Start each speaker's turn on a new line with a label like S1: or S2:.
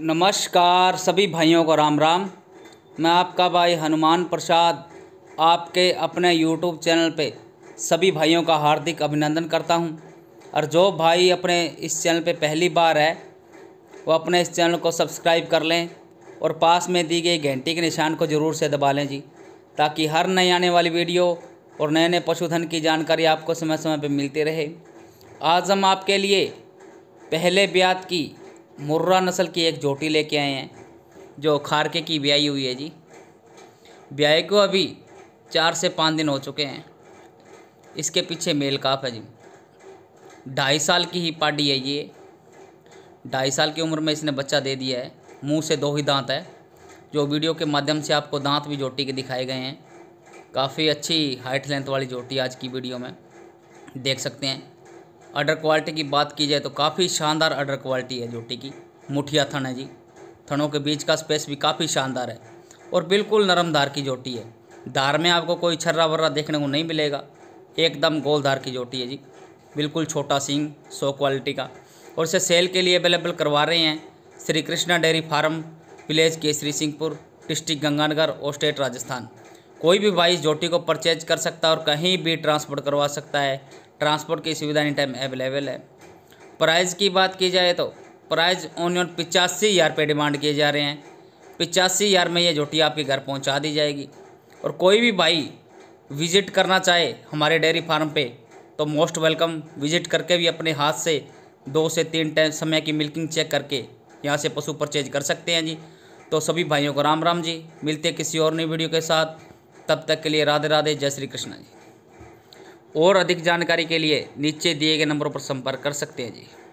S1: नमस्कार सभी भाइयों को राम राम मैं आपका भाई हनुमान प्रसाद आपके अपने यूट्यूब चैनल पे सभी भाइयों का हार्दिक अभिनंदन करता हूं और जो भाई अपने इस चैनल पे पहली बार है वो अपने इस चैनल को सब्सक्राइब कर लें और पास में दी गई घंटी के निशान को ज़रूर से दबा लें जी ताकि हर नई आने वाली वीडियो और नए नए पशुधन की जानकारी आपको समय समय पर मिलती रहे आज हम आपके लिए पहले ब्याज की मुर्रा नस्ल की एक जोटी लेके आए हैं जो खारके की ब्याई हुई है जी ब्याई को अभी चार से पाँच दिन हो चुके हैं इसके पीछे मेल काफ है जी ढाई साल की ही पाडी है ये ढाई साल की उम्र में इसने बच्चा दे दिया है मुंह से दो ही दांत है जो वीडियो के माध्यम से आपको दांत भी जोटी के दिखाए गए हैं काफ़ी अच्छी हाइट लेंथ वाली जोटी आज की वीडियो में देख सकते हैं अडर क्वालिटी की बात की जाए तो काफ़ी शानदार अडर क्वालिटी है जोटी की मुठिया थन है जी थनों के बीच का स्पेस भी काफ़ी शानदार है और बिल्कुल नरम धार की जोटी है धार में आपको कोई छर्रा वर्रा देखने को नहीं मिलेगा एकदम गोल धार की जोटी है जी बिल्कुल छोटा सिंग सौ क्वालिटी का और इसे सेल के लिए अवेलेबल करवा रहे हैं Shri Krishna dairy farm village Kesrisinghpur district Ganganagar और स्टेट राजस्थान कोई भी भाई जोटी को परचेज कर सकता है और कहीं भी ट्रांसपोर्ट करवा सकता है ट्रांसपोर्ट की सुविधा एनी टाइम अवेलेबल है प्राइस की बात की जाए तो प्राइस ऑनियन पिचासी हज़ार रुपये डिमांड किए जा रहे हैं पिचासी हज़ार में ये झोटी आपके घर पहुंचा दी जाएगी और कोई भी भाई विज़िट करना चाहे हमारे डेयरी फार्म पे तो मोस्ट वेलकम विज़िट करके भी अपने हाथ से दो से तीन टाइम समय की मिल्किंग चेक करके यहाँ से पशु परचेज कर सकते हैं जी तो सभी भाइयों को राम राम जी मिलते किसी और नई वीडियो के साथ तब तक के लिए राधे राधे जय श्री कृष्णा जी और अधिक जानकारी के लिए नीचे दिए गए नंबरों पर संपर्क कर सकते हैं जी